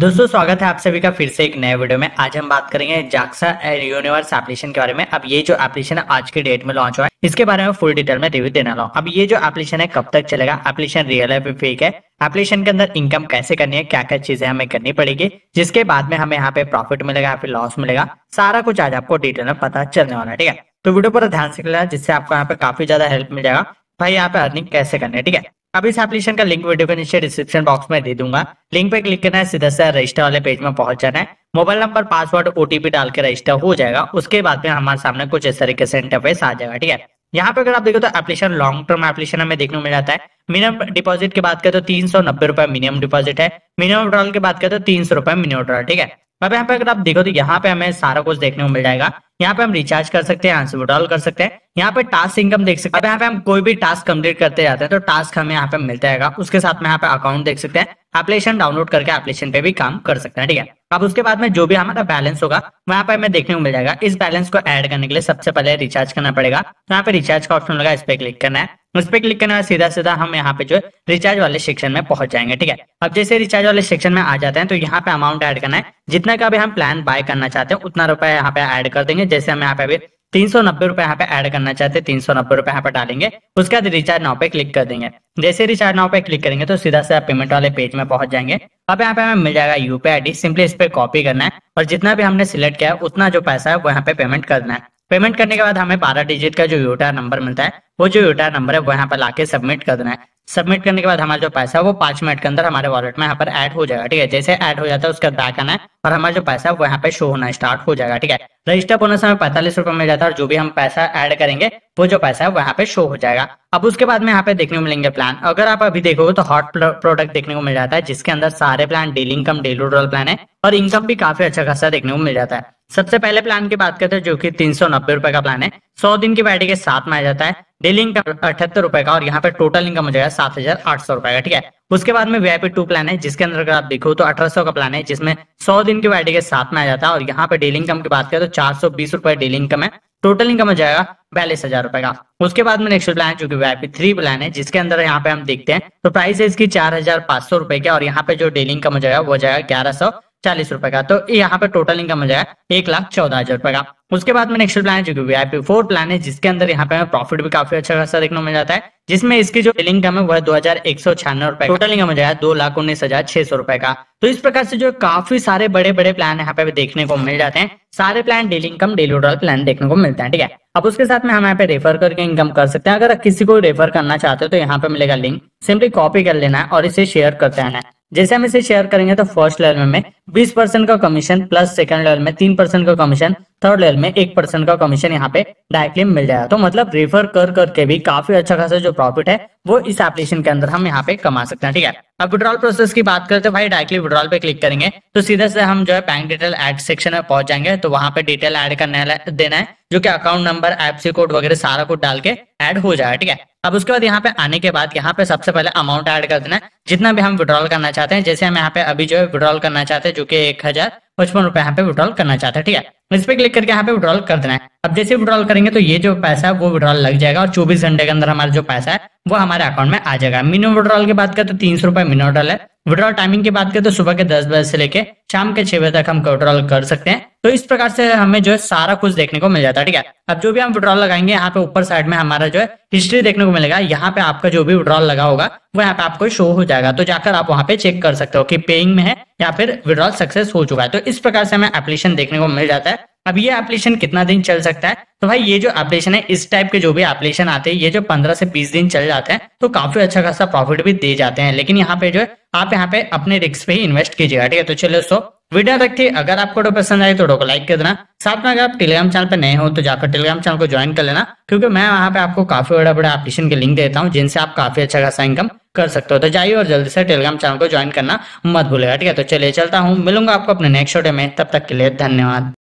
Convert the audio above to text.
दोस्तों स्वागत है आप सभी का फिर से एक नए वीडियो में आज हम बात करेंगे जाक्सा एंड यूनिवर्स एप्लीकेशन के बारे में अब ये जो एप्लीकेशन है आज के डेट में लॉन्च हुआ है इसके बारे में फुल डिटेल में रिव्यू देना वाला हूँ अब ये जो एप्लीकेशन है कब तक चलेगा एप्लीकेशन रियल है फेक है एप्लीकेशन के अंदर इनकम कैसे करनी है क्या क्या चीजें हमें करनी पड़ेगी जिसके बाद में हमें यहाँ पे प्रॉफिट मिलेगा फिर लॉस मिलेगा सारा कुछ आज आपको डिटेल में पता चलने वाला है ठीक है तो वीडियो पर ध्यान से लेना जिससे आपको यहाँ पे काफी ज्यादा हेल्प मिल जाएगा भाई यहाँ पे अर्निंग कैसे करनी है ठीक है अब इस एप्लीकेशन का लिंक वीडियो के नीचे डिस्क्रिप्शन बॉक्स में दे दूंगा लिंक पे क्लिक करना है सीधा सा रजिस्टर वाले पेज में पहुंच जाना है मोबाइल नंबर पासवर्ड ओटीपी डाल के रजिस्टर हो जाएगा उसके बाद में हमारे सामने कुछ इस तरीके से इंटरफेस आ जाएगा ठीक है यहाँ पे अगर आप देखो तो एप्लीकेशन लॉन्ग टर्म एप्लीकेशन हमें देखने मिल जाता है मिनिमम डिपॉजिट की बात करें तो तीन सौ नब्बे रुपए मिनिमम डिपॉजिट है मिनिमम ड्रॉल की बात करें तो तीन सौ रुपए मिनिमम ड्रॉल ठीक है अब यहाँ पे अगर आप देखो तो यहाँ पे हमें सारा कुछ देखने को मिल जाएगा यहाँ पे हम रिचार्ज कर सकते हैं यहाँ से विड्रॉल कर सकते हैं यहाँ पे टास्क इनकम देख सकते हैं अब यहाँ पे हम कोई भी टास्क कंप्लीट करते जाते हैं तो टास्क हमें यहाँ पे मिलता है उसके साथ में यहाँ पे अकाउंट देख सकते हैं एप्लीकेशन डाउनलोड करके एप्लीकेशन पे भी काम कर सकते हैं ठीक है अब उसके बाद में जो भी हमारा बैलेंस होगा वहाँ पे हमें देखने को मिल जाएगा इस बैलेंस को एड करने के लिए सबसे पहले रिचार्ज करना पड़ेगा तो यहाँ पे रिचार्ज का ऑप्शन लगा इस पे क्लिक करना है उस पर क्लिक करने सीधा सीधा हम यहाँ पे जो है रिचार्ज वाले सेक्शन में पहुंच जाएंगे ठीक है अब जैसे रिचार्ज वाले सेक्शन में आ जाते हैं तो यहाँ पे अमाउंट ऐड करना है जितना का भी हम प्लान बाय करना चाहते हैं उतना रुपया यहाँ पे ऐड कर देंगे जैसे हम यहाँ पे अभी तीन सौ नब्बे रुपए यहाँ पे ऐड करना चाहते हैं तीन सौ नब्बे रुपए यहाँ पे डालेंगे उसके बाद रिचार्ज नाव पे क्लिक कर देंगे जैसे रिचार्ज नाव पे क्लिक करेंगे तो सीधा से आप पेमेंट वाले पेज में पहुंच जाएंगे अब यहाँ पे हमें मिल जाएगा यूपीआई आईडी सिंपली इस पर कॉपी करना है और जितना भी हमने सिलेक्ट किया उतना जो पैसा है वो यहाँ पे पेमेंट करना है पेमेंट करने के बाद हमें बारह डिजिट का जो यूटीआर नंबर मिलता है वो जो यूटा नंबर है वो यहाँ पर लाके सबमिट कर देना है सबमिट करने के बाद हमारा जो पैसा है वो पांच मिनट के अंदर हमारे वॉलेट में यहाँ पर ऐड हो जाएगा ठीक है जैसे ऐड हो जाता है उसका बैक आना है और हमारा जो पैसा है वो यहाँ पे शो होना स्टार्ट हो जाएगा ठीक है रजिस्टर बोनस हमें पैंतालीस रुपए मिल जाता है और जो भी हम पैसा ऐड करेंगे वो जो पैसा है वहाँ पे शो हो जाएगा अब उसके बाद में यहाँ पे देखने को मिलेंगे प्लान अगर आप अभी देखोगे तो हॉट प्रोडक्ट देखने को मिल जाता है जिसके अंदर सारे प्लान डेली इनकम डेली रोल प्लान है और इनकम भी काफी अच्छा खासा देखने को मिल जाता है सबसे पहले प्लान की बात करते हैं जो कि तीन सौ नब्बे रुपए का प्लान है सौ दिन की बैटरी के साथ में आ जाता है डेली इनकम अठहत्तर रुपए का और यहाँ पे टोटल इनकम हो जाएगा सात हजार आठ सौ रुपए का ठीक है उसके बाद में वीआईपी टू प्लान है जिसके अंदर अगर आप देखो तो अठारह सौ का प्लान है जिसमें सौ दिन की वैडी के साथ में आ जाता है और यहाँ पे डेली इनकम की बात करें तो चार सौ बीस रुपए डेली इनकम है टोटल इनकम हो जाएगा बयालीस हजार रुपए का उसके बाद में नेक्स्ट प्लान है जो कि वीआईपी थ्री प्लान है जिसके अंदर यहाँ पे हम देखते हैं तो प्राइस है इसकी चार हजार पांच सौ रुपए की और यहाँ पे जो डेली इनकम हो जाएगा वो जाएगा ग्यारह सौ चालीस रुपए का तो यहाँ पे टोटल इनकम हो जाएगा एक लाख चौदह हजार रुपए का उसके बाद में नेक्स्ट प्लान है जो कि वीआईपी फोर प्लान है जिसके अंदर यहाँ पे हमें प्रॉफिट भी काफी अच्छा खासा देखने को मिल जाता है जिसमें इसकी जो इनकम है वह दो हजार एक सौ छियानवे रुपए टोटल इनकम हो जाएगा दो लाख उन्नीस हजार छह सौ रुपए का तो इस प्रकार से जो काफी सारे बड़े बड़े प्लान यहाँ पे देखने को मिल जाते हैं सारे plan daily income daily overall plan देखने को मिलता है ठीक है अब उसके साथ में हम यहाँ पे रेफर करके इनकम कर सकते हैं अगर किसी को रेफर करना चाहते हो तो यहाँ पे मिलेगा लिंक सिंपली कॉपी कर लेना है और इसे शेयर करते रहना है जैसे हम इसे शेयर करेंगे तो फर्स्ट लेवल में बीस परसेंट का कमीशन प्लस सेकंड लेवल में तीन परसेंट का कमीशन थर्ड लेयर में एक परसेंट का कमीशन यहाँ पे डायरेक्टली मिल जाएगा तो मतलब रेफर कर करके भी काफी अच्छा खासा जो प्रॉफिट है वो इस एप्लीकेशन के अंदर हम यहाँ पे कमा सकते हैं ठीक है अब विड्रॉल प्रोसेस की बात करते हैं भाई डायरेक्टली विड्रॉल पे क्लिक करेंगे तो सीधे से हम जो है बैंक डिटेल एड सेक्शन में पहुंच जाएंगे तो वहां पे डिटेल एड करना देना है जो की अकाउंट नंबर एपसी कोड वगैरह सारा कुछ डाल के एड हो जाएगा ठीक है अब उसके बाद यहाँ पे आने के बाद यहाँ पे सबसे पहले अमाउंट ऐड कर देना है जितना भी हम विड्रॉल करना चाहते हैं जैसे हम यहाँ पे अभी जो है विड्रॉल करना चाहते हैं जो कि एक हजार पचपन रुपए यहाँ पे विड्रॉल करना चाहते हैं ठीक है तो इस पर क्लिक करके यहाँ पे विड्रॉल कर देना है अब जैसे विड्रॉल करेंगे तो ये जो पैसा है वो विड्रॉल लग जाएगा और चौबीस घंटे के अंदर हमारा जो पैसा है वो हमारे अकाउंट में आ जाएगा मिनिमम विड्रॉल की बात करें तो तीन सौ रुपए मिनिमम विड्रॉल है विड्रॉल टाइमिंग की बात करें तो सुबह के दस बजे से लेके शाम के छह बजे तक हम विड्रॉल कर सकते हैं तो इस प्रकार से हमें जो है सारा कुछ देखने को मिल जाता है ठीक है अब जो भी हम विड्रॉल लगाएंगे यहाँ पे ऊपर साइड में हमारा जो है हिस्ट्री देखने को मिलेगा यहाँ पे आपका जो भी विड्रॉल लगा होगा वो यहाँ पे आपको शो हो जाएगा तो जाकर आप वहाँ पे चेक कर सकते हो कि पेइंग में है या फिर विड्रॉल सक्सेस हो चुका है तो इस प्रकार से हमें एप्लीकेशन देखने को मिल जाता है अब ये एप्लीकेशन कितना दिन चल सकता है तो भाई ये जो एप्लीकेशन है इस टाइप के जो भी एप्लीकेशन आते हैं ये जो पंद्रह से बीस दिन चल जाते हैं तो काफी अच्छा खासा प्रॉफिट भी दे जाते हैं लेकिन यहाँ पे जो है आप यहाँ पे अपने रिस्क पे ही इन्वेस्ट कीजिएगा ठीक है तो चलो दोस्तों वीडियो रखिए अगर आपको तो पसंद आए तो वीडियो को लाइक कर देना साथ में अगर आप टेलीग्राम चैनल पर नए हो तो जाकर टेलीग्राम चैनल को ज्वाइन कर लेना क्योंकि मैं वहाँ पे आपको काफी बड़ा बड़ा एप्लीकेशन के लिंक देता हूँ जिनसे आप काफी अच्छा खासा इनकम कर सकते हो तो जाइए और जल्दी से टेलीग्राम चैनल को ज्वाइन करना मत भूलेगा ठीक है तो चलिए चलता हूँ मिलूंगा आपको अपने नेक्स्ट वीडियो में तब तक के लिए धन्यवाद